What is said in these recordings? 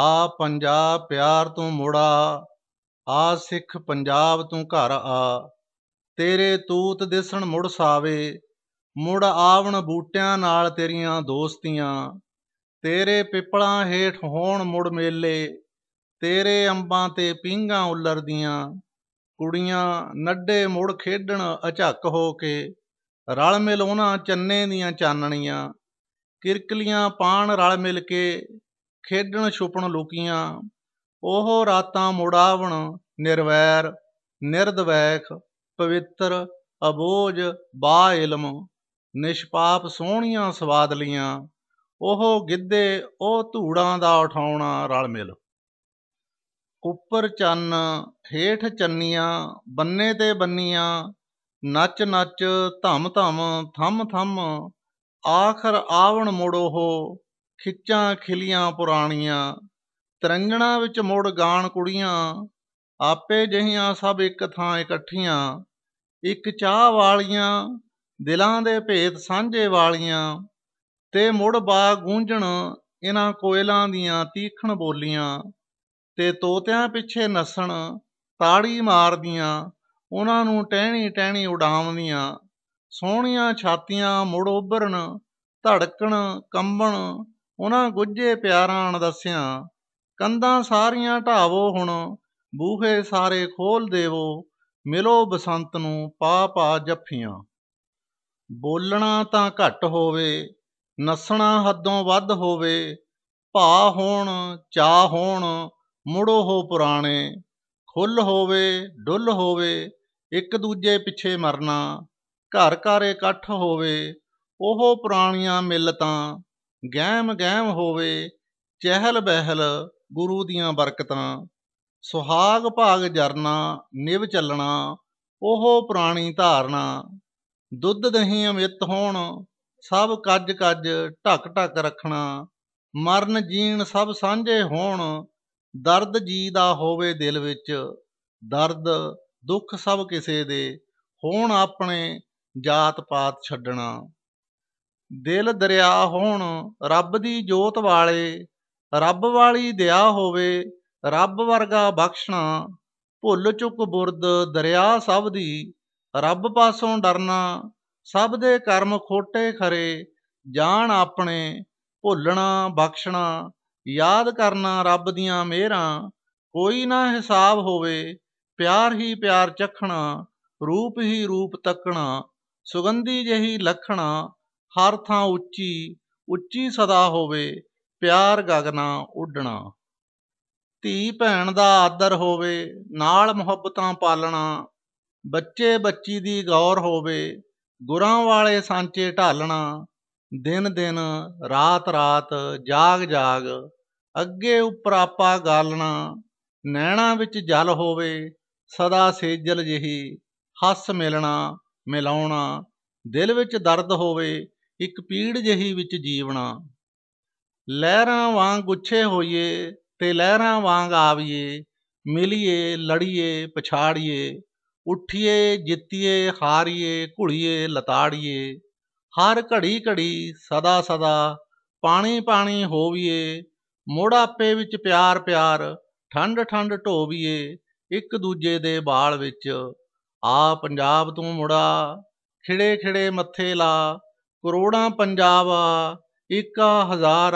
ਆ ਪੰਜਾਬ ਪਿਆਰ ਤੂੰ ਮੁੜਾ ਆ ਸਿੱਖ ਪੰਜਾਬ ਤੂੰ ਘਰ ਆ ਤੇਰੇ ਤੂਤ ਦਿਸਣ ਮੁੜ ਸਾਵੇ ਮੁੜ ਆਵਣ ਬੂਟਿਆਂ ਨਾਲ ਤੇਰੀਆਂ ਦੋਸਤੀਆਂ ਤੇਰੇ ਪਿਪਲਾਂ ਹੇਠ ਹੋਣ ਮੁੜ ਮੇਲੇ ਤੇਰੇ ਅੰਬਾਂ ਤੇ ਪੀਂਘਾਂ ਉਲਰਦੀਆਂ ਕੁੜੀਆਂ ਨੱਡੇ ਮੁੜ ਖੇਡਣ ਅਝੱਕ ਹੋ ਕੇ ਰਲ ਮਿਲ ਉਹਨਾਂ ਚੰਨੇ ਦੀਆਂ ਚਾਨਣੀਆਂ ਕਿਰਕਲੀਆਂ ਪਾਣ ਰਲ ਮਿਲ ਕੇ ਖੇਡਣ ਛੁਪਣ ਲੁਕੀਆਂ ਉਹ ਰਾਤਾਂ ਮੁੜਾਵਣ ਨਿਰਵੈਰ ਨਿਰਦਵੈਖ ਪਵਿੱਤਰ ਅਬੋਝ ਬਾ ਇਲਮ ਨਿਸ਼ਪਾਪ ਸੋਹਣੀਆਂ ਸਵਾਦਲੀਆਂ ਉਹ ਗਿੱਧੇ ਉਹ ਧੂੜਾਂ ਦਾ ਉਠਾਉਣਾ ਰਲ ਮਿਲ ਉੱਪਰ ਚੰਨ ਹੇਠ ਚੰਨੀਆਂ ਬੰਨੇ ਤੇ ਬੰਨੀਆਂ ਨੱਚ ਨੱਚ ਧਮ ਧਮ ਥਮ ਥਮ ਆਖਰ ਆਵਣ ਮੋੜੋ ਹੋ ਖਿੱਚਾਂ ਖਿਲੀਆਂ ਪੁਰਾਣੀਆਂ ਤਰੰਗਣਾ ਵਿੱਚ ਮੁੜ ਗਾਣ ਕੁੜੀਆਂ ਆਪੇ ਜਹੀਆਂ ਸਭ ਇੱਕ ਥਾਂ ਇਕੱਠੀਆਂ ਇੱਕ ਚਾਹ ਵਾਲੀਆਂ ਦਿਲਾਂ ਦੇ ਭੇਤ ਸਾਂਝੇ ਵਾਲੀਆਂ ਤੇ ਮੁੜ ਬਾ ਗੂੰਜਣ ਇਹਨਾਂ ਕੋਇਲਾਂ ਦੀਆਂ ਤੀਖਣ ਬੋਲੀਆਂ ਤੇ ਤੋਤਿਆਂ ਪਿੱਛੇ ਨਸਣ ਤਾੜੀ ਮਾਰਦੀਆਂ ਉਹਨਾਂ ਨੂੰ ਟਹਿਣੀ ਟਹਿਣੀ ਉਡਾਉਂਦੀਆਂ ਸੋਹਣੀਆਂ ਛਾਤੀਆਂ ਮੁੜ ਉਭਰਨ ਧੜਕਣ ਕੰਬਣ ਉਹਨਾਂ ਗੁੱਝੇ ਪਿਆਰਾਂ ਅਣਦੱਸਿਆਂ ਕੰਧਾਂ ਸਾਰੀਆਂ ਢਾਵੋ ਹੁਣ ਬੂਹੇ ਸਾਰੇ ਖੋਲ ਦੇਵੋ ਮਿਲੋ ਬਸੰਤ ਨੂੰ ਪਾ ਪਾ ਜੱਫੀਆਂ ਬੋਲਣਾ ਤਾਂ ਘੱਟ ਹੋਵੇ ਨਸਣਾ ਹੱਦੋਂ ਵੱਧ ਹੋਵੇ ਭਾ ਹੋਣ ਚਾ ਹੋਣ ਮੁੜੋ ਹੋ ਪੁਰਾਣੇ ਖੁੱਲ ਹੋਵੇ ਡੁੱਲ ਹੋਵੇ ਇੱਕ ਦੂਜੇ ਪਿੱਛੇ ਮਰਨਾ ਘਰ ਘਰ ਇਕੱਠ ਹੋਵੇ ਉਹ ਪੁਰਾਣੀਆਂ ਤਾਂ ਗਹਿਮ ਗਹਿਮ ਹੋਵੇ ਚਹਿਲ ਬਹਿਲ ਗੁਰੂ ਦੀਆਂ ਬਰਕਤਾਂ ਸੁਹਾਗ ਭਾਗ ਜਰਨਾ ਨਿਵ ਚੱਲਣਾ ਉਹ ਪ੍ਰਾਣੀ ਧਾਰਨਾ ਦੁੱਧ ਦਹੀਂ ਅਮਿਤ ਹੋਣ ਸਭ ਕੱਜ ਕੱਜ ਢੱਕ ਢੱਕ ਰੱਖਣਾ ਮਰਨ ਜੀਣ ਸਭ ਸਾਂਝੇ ਹੋਣ ਦਰਦ ਜੀ ਦਾ ਹੋਵੇ ਦਿਲ ਵਿੱਚ ਦਰਦ ਦੁੱਖ ਸਭ ਕਿਸੇ ਦੇ ਹੋਣ ਆਪਣੇ ਜਾਤ ਪਾਤ ਛੱਡਣਾ ਦਿਲ ਦਰਿਆ ਹੋਣ ਰੱਬ ਦੀ ਜੋਤ ਵਾਲੇ ਰੱਬ ਵਾਲੀ ਦਇਆ ਹੋਵੇ ਰੱਬ ਵਰਗਾ ਬਖਸ਼ਣਾ ਭੁੱਲ ਚੁੱਕ ਬੁਰਦ ਦਰਿਆ ਸਭ ਦੀ ਰੱਬ ਪਾਸੋਂ ਡਰਨਾ ਸਭ ਦੇ ਕਰਮ ਖੋਟੇ ਖਰੇ ਜਾਣ ਆਪਣੇ ਭੁੱਲਣਾ ਬਖਸ਼ਣਾ ਯਾਦ ਕਰਨਾ ਰੱਬ ਦੀਆਂ ਮਿਹਰਾਂ ਕੋਈ ਨਾ ਹਿਸਾਬ ਹੋਵੇ ਪਿਆਰ ਹੀ ਪਿਆਰ ਚਖਣਾ ਰੂਪ ਹੀ ਰੂਪ ਤੱਕਣਾ ਸੁਗੰਧੀ ਜਹੀ ਲਖਣਾ ਹਰ ਥਾਂ ਉੱਚੀ ਉੱਚੀ ਸਦਾ ਹੋਵੇ ਪਿਆਰ ਗਗਨਾ ਉੱਡਣਾ ਧੀ ਭੈਣ ਦਾ ਆਦਰ ਹੋਵੇ ਨਾਲ ਮੁਹੱਬਤਾਂ ਪਾਲਣਾ ਬੱਚੇ ਬੱਚੀ ਦੀ ਗੌਰ ਹੋਵੇ ਗੁਰਾਂ ਵਾਲੇ ਸਾਂਚੇ ਢਾਲਣਾ ਦਿਨ ਦਿਨ ਰਾਤ ਰਾਤ ਜਾਗ ਜਾਗ ਅੱਗੇ ਉਪਰਾਪਾ ਗਾਲਣਾ ਨੈਣਾ ਵਿੱਚ ਜਲ ਹੋਵੇ ਸਦਾ ਸੇਜਲ ਜਹੀ ਹੱਸ ਮਿਲਣਾ ਮਿਲਾਉਣਾ ਦਿਲ ਵਿੱਚ ਦਰਦ ਹੋਵੇ ਇੱਕ ਪੀੜ ਜਹੀ ਵਿੱਚ ਜੀਵਣਾ ਲਹਿਰਾਂ ਵਾਂਗ ਗੁੱਛੇ ਹੋਈਏ ਤੇ ਲਹਿਰਾਂ ਵਾਂਗ ਆਵੀਏ ਮਿਲੀਏ ਲੜੀਏ ਪਛਾੜੀਏ ਉੱਠੀਏ ਜਿੱਤੀਏ ਹਾਰੀਏ ਘੁਲੀਏ ਲਤਾੜੀਏ ਹਰ ਘੜੀ ਘੜੀ ਸਦਾ ਸਦਾ ਪਾਣੀ ਪਾਣੀ ਹੋਵੀਏ ਮੋੜਾਪੇ ਵਿੱਚ ਪਿਆਰ ਪਿਆਰ ਠੰਡ ਠੰਡ ਢੋਵੀਏ ਇੱਕ ਦੂਜੇ ਦੇ ਬਾਲ ਵਿੱਚ ਆ ਪੰਜਾਬ ਤੂੰ ਮੁੜਾ ਖਿੜੇ ਖਿੜੇ ਮੱਥੇ ਲਾ ਕਰੋੜਾਂ ਪੰਜਾਬ ਇੱਕ ਹਜ਼ਾਰਾ ਹਜ਼ਾਰ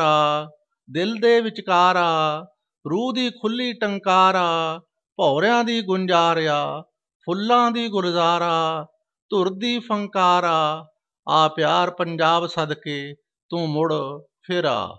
ਦਿਲ ਦੇ ਵਿਚਕਾਰ ਰੂਹ ਦੀ ਖੁੱਲੀ ਟੰਕਾਰ ਭੌਰਿਆਂ ਦੀ ਗੁੰਜਾਰ ਆ ਫੁੱਲਾਂ ਦੀ ਗੁਲਜ਼ਾਰ ਆ ਧੁਰ ਦੀ ਫੰਕਾਰ ਆ ਆ ਪਿਆਰ ਪੰਜਾਬ ਸਦਕੇ ਤੂੰ ਮੁੜ ਫੇਰਾ